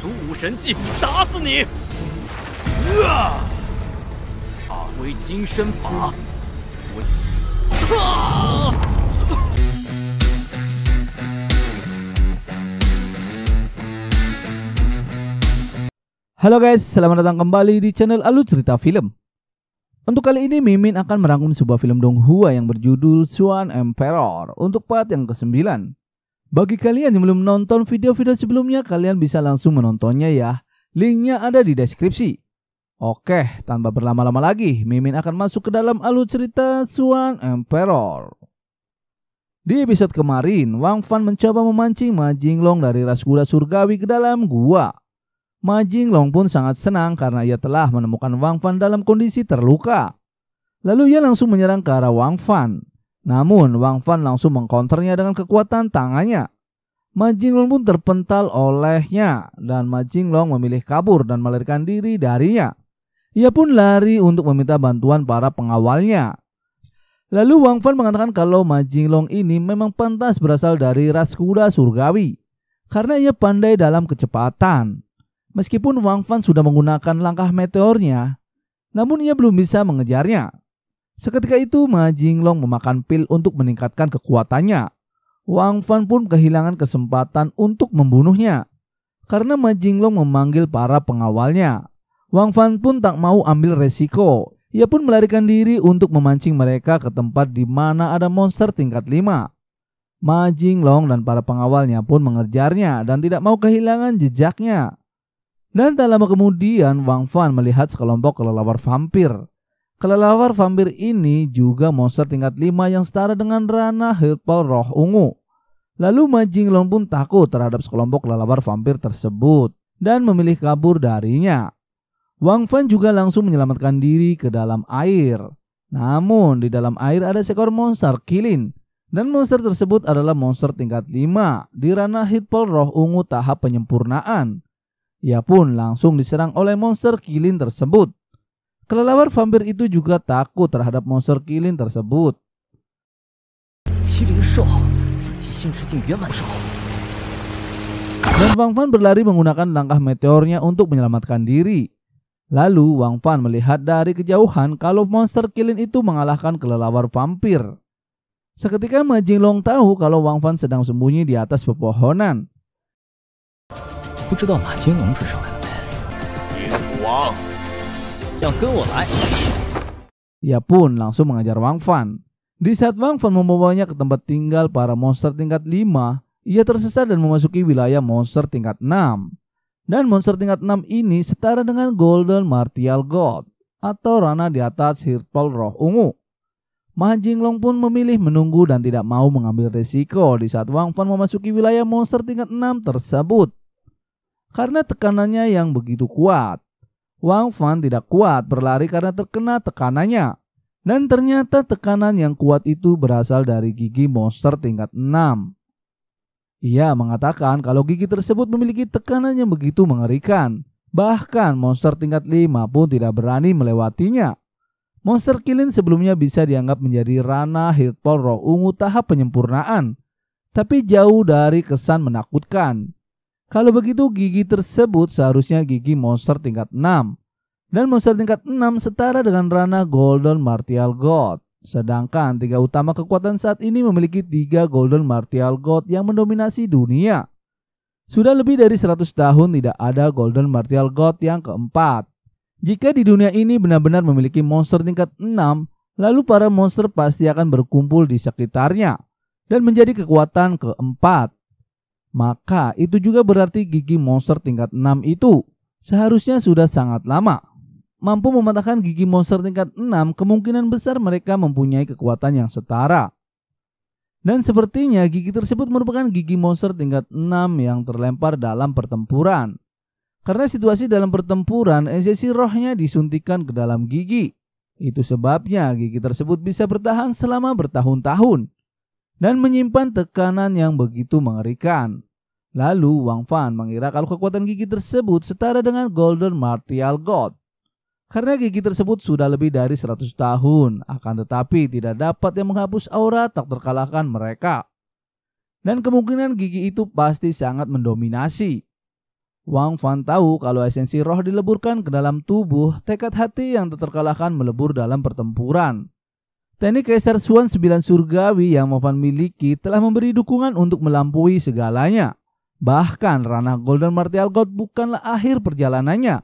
Halo guys, selamat datang kembali di channel Alu Cerita Film. Untuk kali ini Mimin akan merangkum sebuah film Donghua yang berjudul Swan Emperor untuk part yang ke-9. Bagi kalian yang belum nonton video-video sebelumnya, kalian bisa langsung menontonnya ya. Linknya ada di deskripsi. Oke, tanpa berlama-lama lagi, Mimin akan masuk ke dalam alur cerita Suan Emperor. Di episode kemarin, Wang Fan mencoba memancing Ma Long dari ras kuda surgawi ke dalam gua. Ma Long pun sangat senang karena ia telah menemukan Wang Fan dalam kondisi terluka. Lalu ia langsung menyerang ke arah Wang Fan. Namun Wang Fan langsung mengkonternya dengan kekuatan tangannya. Ma Jinglong pun terpental olehnya dan Ma Jinglong memilih kabur dan melarikan diri darinya. Ia pun lari untuk meminta bantuan para pengawalnya. Lalu Wang Fan mengatakan kalau Ma Jinglong ini memang pantas berasal dari ras kuda surgawi karena ia pandai dalam kecepatan. Meskipun Wang Fan sudah menggunakan langkah meteornya, namun ia belum bisa mengejarnya. Seketika itu Ma Jinglong memakan pil untuk meningkatkan kekuatannya. Wang Fan pun kehilangan kesempatan untuk membunuhnya. Karena Ma Jinglong memanggil para pengawalnya. Wang Fan pun tak mau ambil resiko. Ia pun melarikan diri untuk memancing mereka ke tempat di mana ada monster tingkat 5. Ma Jinglong dan para pengawalnya pun mengejarnya dan tidak mau kehilangan jejaknya. Dan tak lama kemudian Wang Fan melihat sekelompok kelelawar vampir. Kelelawar vampir ini juga monster tingkat 5 yang setara dengan Rana Hirpel Roh Ungu. Lalu Long pun takut terhadap sekelompok kelelawar vampir tersebut dan memilih kabur darinya. Wang Fan juga langsung menyelamatkan diri ke dalam air. Namun di dalam air ada seekor monster kilin dan monster tersebut adalah monster tingkat 5 di ranah hitpol roh ungu tahap penyempurnaan. Ia pun langsung diserang oleh monster kilin tersebut Kelelawar vampir itu juga takut terhadap monster kilin tersebut. Dan Wang Fan berlari menggunakan langkah meteornya untuk menyelamatkan diri. Lalu Wang Fan melihat dari kejauhan kalau monster kilin itu mengalahkan kelelawar vampir. Seketika Ma Jinglong tahu kalau Wang Fan sedang sembunyi di atas pepohonan. Ia pun langsung mengajar Wang Fan. Di saat Wang Fan membawanya ke tempat tinggal para monster tingkat 5, ia tersesat dan memasuki wilayah monster tingkat 6. Dan monster tingkat 6 ini setara dengan Golden Martial God atau rana di atas Hirpal Roh Ungu. Ma Jinglong pun memilih menunggu dan tidak mau mengambil resiko di saat Wang Fan memasuki wilayah monster tingkat 6 tersebut. Karena tekanannya yang begitu kuat, Wang Fan tidak kuat berlari karena terkena tekanannya. Dan ternyata tekanan yang kuat itu berasal dari gigi monster tingkat 6. Ia mengatakan kalau gigi tersebut memiliki tekanan yang begitu mengerikan. Bahkan monster tingkat 5 pun tidak berani melewatinya. Monster Kilin sebelumnya bisa dianggap menjadi rana hitpol roh ungu tahap penyempurnaan, tapi jauh dari kesan menakutkan. Kalau begitu gigi tersebut seharusnya gigi monster tingkat 6. Dan monster tingkat 6 setara dengan Rana Golden Martial God. Sedangkan tiga utama kekuatan saat ini memiliki tiga Golden Martial God yang mendominasi dunia. Sudah lebih dari 100 tahun tidak ada Golden Martial God yang keempat. Jika di dunia ini benar-benar memiliki monster tingkat 6, lalu para monster pasti akan berkumpul di sekitarnya dan menjadi kekuatan keempat maka itu juga berarti gigi monster tingkat 6 itu seharusnya sudah sangat lama. Mampu mematahkan gigi monster tingkat 6, kemungkinan besar mereka mempunyai kekuatan yang setara. Dan sepertinya gigi tersebut merupakan gigi monster tingkat 6 yang terlempar dalam pertempuran. Karena situasi dalam pertempuran, esensi rohnya disuntikan ke dalam gigi. Itu sebabnya gigi tersebut bisa bertahan selama bertahun-tahun dan menyimpan tekanan yang begitu mengerikan. Lalu Wang Fan mengira kalau kekuatan gigi tersebut setara dengan Golden Martial God. Karena gigi tersebut sudah lebih dari 100 tahun, akan tetapi tidak dapat yang menghapus aura tak terkalahkan mereka. Dan kemungkinan gigi itu pasti sangat mendominasi. Wang Fan tahu kalau esensi roh dileburkan ke dalam tubuh, tekad hati yang tak terkalahkan melebur dalam pertempuran. Teknik Swan 9 Surgawi yang Mofan miliki telah memberi dukungan untuk melampaui segalanya. Bahkan ranah Golden Martial God bukanlah akhir perjalanannya.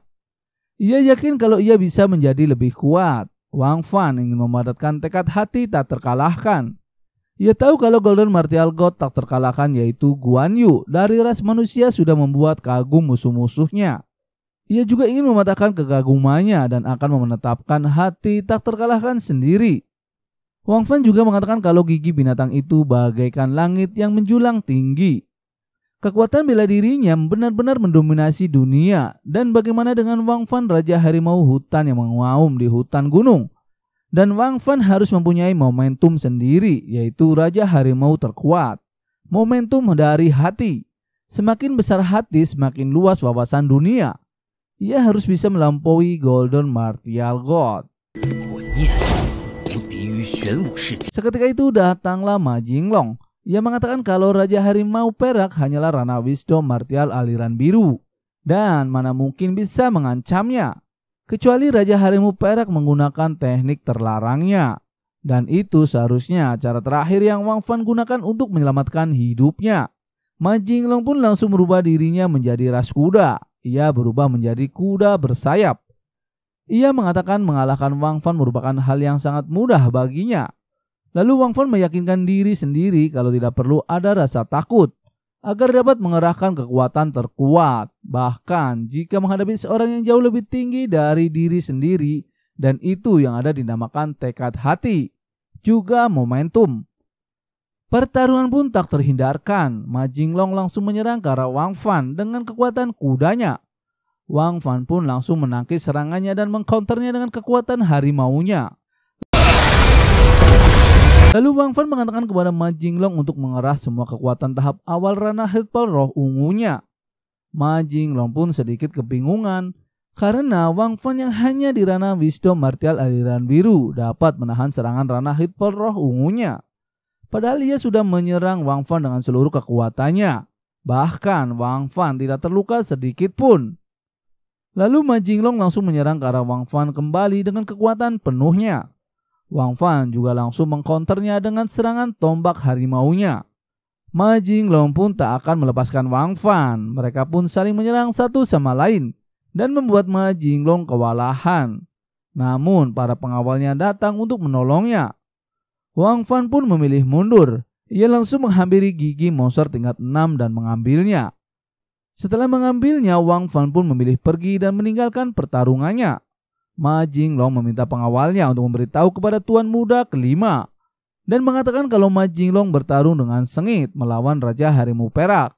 Ia yakin kalau ia bisa menjadi lebih kuat. Wang Fan ingin memadatkan tekad hati tak terkalahkan. Ia tahu kalau Golden Martial God tak terkalahkan yaitu Guan Yu dari ras manusia sudah membuat kagum musuh-musuhnya. Ia juga ingin mematahkan kekagumannya dan akan menetapkan hati tak terkalahkan sendiri. Wang Fan juga mengatakan kalau gigi binatang itu bagaikan langit yang menjulang tinggi. Kekuatan bela dirinya benar-benar mendominasi dunia dan bagaimana dengan Wang Fan Raja Harimau Hutan yang menguaum di hutan gunung. Dan Wang Fan harus mempunyai momentum sendiri yaitu Raja Harimau terkuat. Momentum dari hati. Semakin besar hati semakin luas wawasan dunia. Ia harus bisa melampaui Golden Martial God. Seketika itu datanglah Majing Long. Ia mengatakan kalau Raja Harimau Perak hanyalah Rana wisdom martial aliran biru. Dan mana mungkin bisa mengancamnya. Kecuali Raja Harimau Perak menggunakan teknik terlarangnya. Dan itu seharusnya cara terakhir yang Wang Fan gunakan untuk menyelamatkan hidupnya. Majing Long pun langsung merubah dirinya menjadi ras kuda. Ia berubah menjadi kuda bersayap. Ia mengatakan mengalahkan Wang Fan merupakan hal yang sangat mudah baginya. Lalu Wang Fan meyakinkan diri sendiri kalau tidak perlu ada rasa takut agar dapat mengerahkan kekuatan terkuat. Bahkan jika menghadapi seorang yang jauh lebih tinggi dari diri sendiri dan itu yang ada dinamakan tekad hati, juga momentum. Pertarungan pun tak terhindarkan. Majing Long langsung menyerang ke arah Wang Fan dengan kekuatan kudanya. Wang Fan pun langsung menangkis serangannya dan mengkonternya dengan kekuatan harimaunya. Lalu Wang Fan mengatakan kepada Ma Jinglong untuk mengerah semua kekuatan tahap awal ranah hitpal roh ungunya. Ma Jinglong pun sedikit kebingungan karena Wang Fan yang hanya di ranah wisdom martial aliran biru dapat menahan serangan ranah hitpal roh ungunya. Padahal ia sudah menyerang Wang Fan dengan seluruh kekuatannya. Bahkan Wang Fan tidak terluka sedikit pun. Lalu Ma Jinglong langsung menyerang ke arah Wang Fan kembali dengan kekuatan penuhnya. Wang Fan juga langsung mengkonternya dengan serangan tombak harimaunya. Ma Jinglong pun tak akan melepaskan Wang Fan. Mereka pun saling menyerang satu sama lain dan membuat Ma Jinglong kewalahan. Namun para pengawalnya datang untuk menolongnya. Wang Fan pun memilih mundur. Ia langsung menghampiri gigi monster tingkat 6 dan mengambilnya. Setelah mengambilnya, Wang Fan pun memilih pergi dan meninggalkan pertarungannya. Ma Long meminta pengawalnya untuk memberitahu kepada tuan muda kelima dan mengatakan kalau Ma Long bertarung dengan sengit melawan Raja Harimau Perak.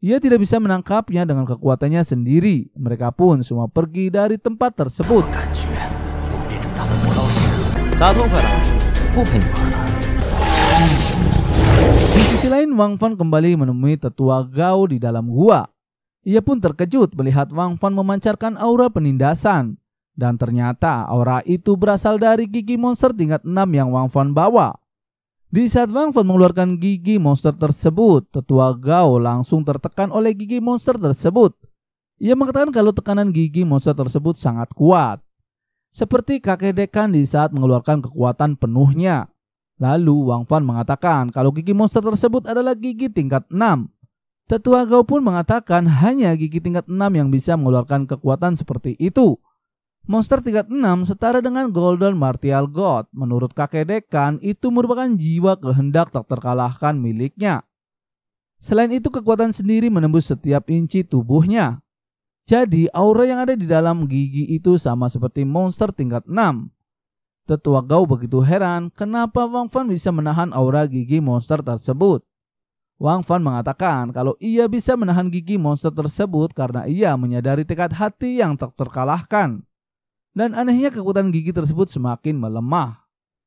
Ia tidak bisa menangkapnya dengan kekuatannya sendiri. Mereka pun semua pergi dari tempat tersebut. Di sisi lain, Wang Fan kembali menemui tetua Gao di dalam gua. Ia pun terkejut melihat Wang Fan memancarkan aura penindasan. Dan ternyata aura itu berasal dari gigi monster tingkat 6 yang Wang Fan bawa. Di saat Wang Fan mengeluarkan gigi monster tersebut, tetua Gao langsung tertekan oleh gigi monster tersebut. Ia mengatakan kalau tekanan gigi monster tersebut sangat kuat. Seperti kakek dekan di saat mengeluarkan kekuatan penuhnya. Lalu Wang Fan mengatakan kalau gigi monster tersebut adalah gigi tingkat 6 Tetua Gao pun mengatakan hanya gigi tingkat 6 yang bisa mengeluarkan kekuatan seperti itu. Monster tingkat 6 setara dengan Golden Martial God. Menurut kakek dekan, itu merupakan jiwa kehendak tak terkalahkan miliknya. Selain itu, kekuatan sendiri menembus setiap inci tubuhnya. Jadi, aura yang ada di dalam gigi itu sama seperti monster tingkat 6. Tetua Gao begitu heran kenapa Wang Fan bisa menahan aura gigi monster tersebut. Wang Fan mengatakan kalau ia bisa menahan gigi monster tersebut karena ia menyadari tekad hati yang tak terkalahkan. Dan anehnya kekuatan gigi tersebut semakin melemah.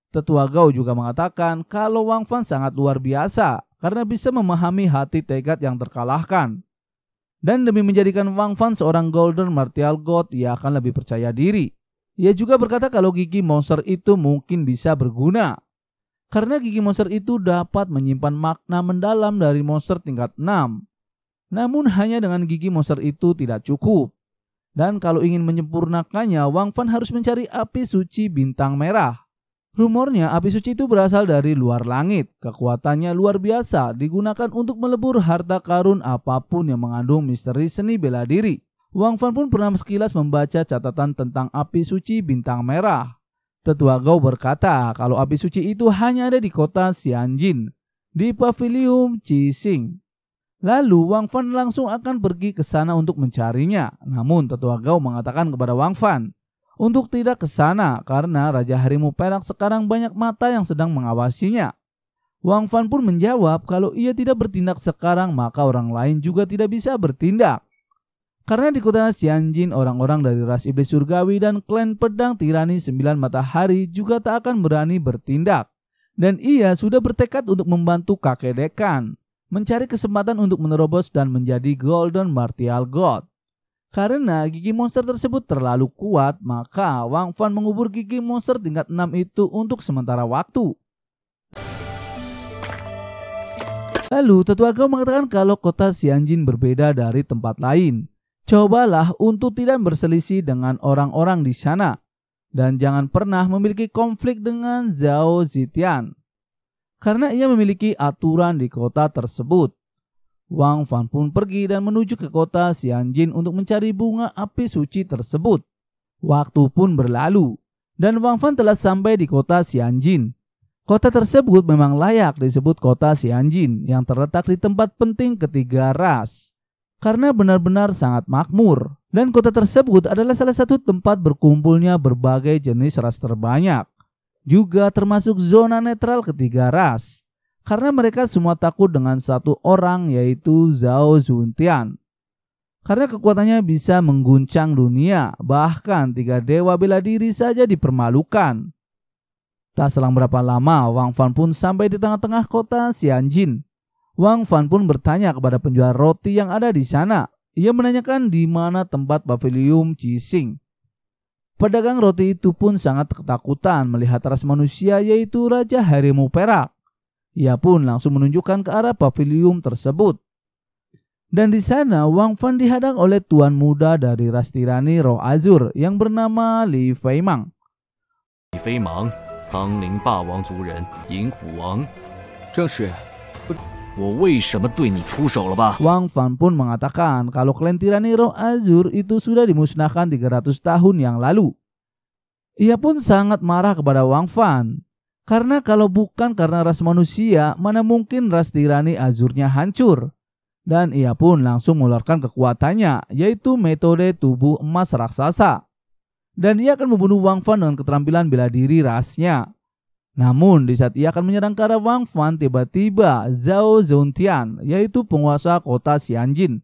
Tetua Gao juga mengatakan kalau Wang Fan sangat luar biasa karena bisa memahami hati tekad yang terkalahkan. Dan demi menjadikan Wang Fan seorang Golden Martial God, ia akan lebih percaya diri. Ia juga berkata kalau gigi monster itu mungkin bisa berguna karena gigi monster itu dapat menyimpan makna mendalam dari monster tingkat 6. Namun hanya dengan gigi monster itu tidak cukup. Dan kalau ingin menyempurnakannya, Wang Fan harus mencari api suci bintang merah. Rumornya api suci itu berasal dari luar langit. Kekuatannya luar biasa, digunakan untuk melebur harta karun apapun yang mengandung misteri seni bela diri. Wang Fan pun pernah sekilas membaca catatan tentang api suci bintang merah. Tetua Gao berkata kalau api suci itu hanya ada di kota Xianjin, di Pavilium Cixing. Lalu Wang Fan langsung akan pergi ke sana untuk mencarinya. Namun Tetua Gao mengatakan kepada Wang Fan untuk tidak ke sana karena Raja Harimau Perak sekarang banyak mata yang sedang mengawasinya. Wang Fan pun menjawab kalau ia tidak bertindak sekarang maka orang lain juga tidak bisa bertindak. Karena di kota Xianjin, orang-orang dari ras iblis surgawi dan klan pedang tirani sembilan matahari juga tak akan berani bertindak. Dan ia sudah bertekad untuk membantu kakek dekan, mencari kesempatan untuk menerobos dan menjadi Golden Martial God. Karena gigi monster tersebut terlalu kuat, maka Wang Fan mengubur gigi monster tingkat 6 itu untuk sementara waktu. Lalu, tetua kau mengatakan kalau kota Xianjin berbeda dari tempat lain Cobalah untuk tidak berselisih dengan orang-orang di sana, dan jangan pernah memiliki konflik dengan Zhao Zitian, karena ia memiliki aturan di kota tersebut. Wang Fan pun pergi dan menuju ke kota Xianjin untuk mencari bunga api suci tersebut. Waktu pun berlalu, dan Wang Fan telah sampai di kota Xianjin. Kota tersebut memang layak disebut kota Xianjin yang terletak di tempat penting ketiga ras karena benar-benar sangat makmur. Dan kota tersebut adalah salah satu tempat berkumpulnya berbagai jenis ras terbanyak. Juga termasuk zona netral ketiga ras. Karena mereka semua takut dengan satu orang yaitu Zhao Zuntian. Karena kekuatannya bisa mengguncang dunia, bahkan tiga dewa bela diri saja dipermalukan. Tak selang berapa lama, Wang Fan pun sampai di tengah-tengah kota Xianjin. Wang Fan pun bertanya kepada penjual roti yang ada di sana. Ia menanyakan di mana tempat pavilium Cising. Pedagang roti itu pun sangat ketakutan melihat ras manusia yaitu Raja Harimau Perak. Ia pun langsung menunjukkan ke arah pavilium tersebut. Dan di sana Wang Fan dihadang oleh tuan muda dari ras tirani roh azur yang bernama Li Feimang. Li Feimang, Cangling Ba Wang Zhu Ren, Yin Hu Wang. 正是，不。Wang Fan pun mengatakan kalau kelentiran roh Azur itu sudah dimusnahkan 300 tahun yang lalu. Ia pun sangat marah kepada Wang Fan. Karena kalau bukan karena ras manusia, mana mungkin ras tirani Azurnya hancur. Dan ia pun langsung mengeluarkan kekuatannya, yaitu metode tubuh emas raksasa. Dan ia akan membunuh Wang Fan dengan keterampilan bela diri rasnya. Namun di saat ia akan menyerang ke arah Wang Fan, tiba-tiba Zhao Zontian, yaitu penguasa kota Xianjin.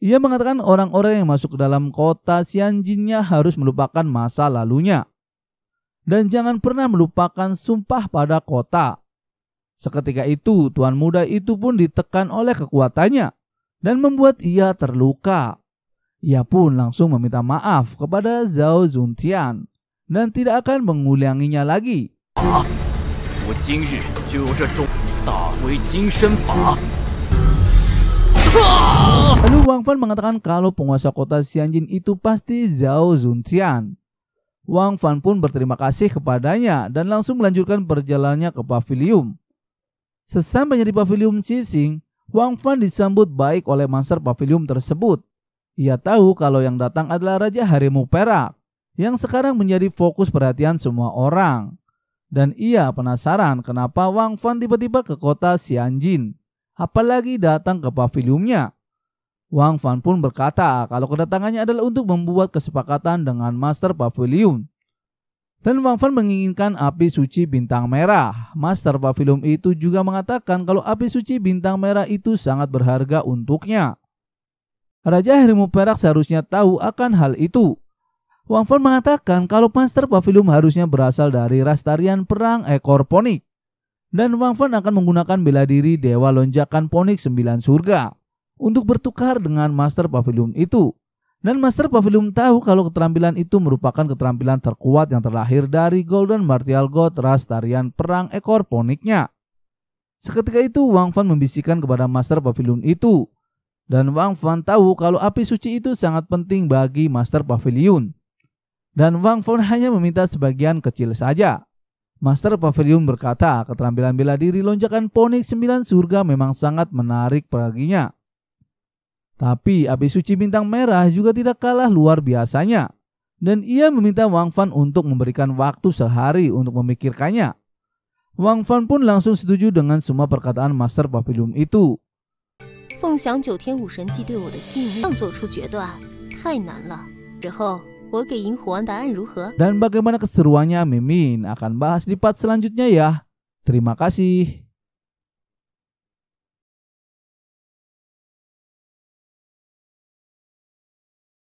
Ia mengatakan orang-orang yang masuk ke dalam kota Xianjinnya harus melupakan masa lalunya. Dan jangan pernah melupakan sumpah pada kota. Seketika itu, tuan muda itu pun ditekan oleh kekuatannya dan membuat ia terluka. Ia pun langsung meminta maaf kepada Zhao Zuntian dan tidak akan mengulanginya lagi 法，我今日就用这种大威金身法。Lalu Wang Fan mengatakan kalau penguasa kota Xianjin itu pasti Zhao Zuntian. Wang Fan pun berterima kasih kepadanya dan langsung melanjutkan perjalanannya ke pavilium. Sesampainya di pavilium Cixing, Wang Fan disambut baik oleh monster pavilium tersebut. Ia tahu kalau yang datang adalah Raja Harimau Perak, yang sekarang menjadi fokus perhatian semua orang. Dan ia penasaran kenapa Wang Fan tiba-tiba ke kota Xianjin, apalagi datang ke paviliumnya. Wang Fan pun berkata kalau kedatangannya adalah untuk membuat kesepakatan dengan Master Pavilion. Dan Wang Fan menginginkan api suci bintang merah. Master Pavilion itu juga mengatakan kalau api suci bintang merah itu sangat berharga untuknya. Raja Harimau Perak seharusnya tahu akan hal itu. Wang Fan mengatakan kalau master Pavilum harusnya berasal dari ras tarian perang ekor ponik. Dan Wang Fan akan menggunakan bela diri dewa lonjakan ponik sembilan surga untuk bertukar dengan master Pavilum itu. Dan master Pavilum tahu kalau keterampilan itu merupakan keterampilan terkuat yang terlahir dari Golden Martial God ras tarian perang ekor poniknya. Seketika itu Wang Fan membisikkan kepada master pavilion itu. Dan Wang Fan tahu kalau api suci itu sangat penting bagi master pavilion dan Wang Fun hanya meminta sebagian kecil saja. Master Pavilion berkata, keterampilan bela diri lonjakan ponik 9 surga memang sangat menarik perginya. Tapi api suci bintang merah juga tidak kalah luar biasanya. Dan ia meminta Wang Fan untuk memberikan waktu sehari untuk memikirkannya. Wang Fan pun langsung setuju dengan semua perkataan Master Pavilion itu. Feng 凤翔九天武神技对我的吸引力上做出决断，太难了。之后 dan bagaimana keseruannya Mimin akan bahas di part selanjutnya ya. Terima kasih.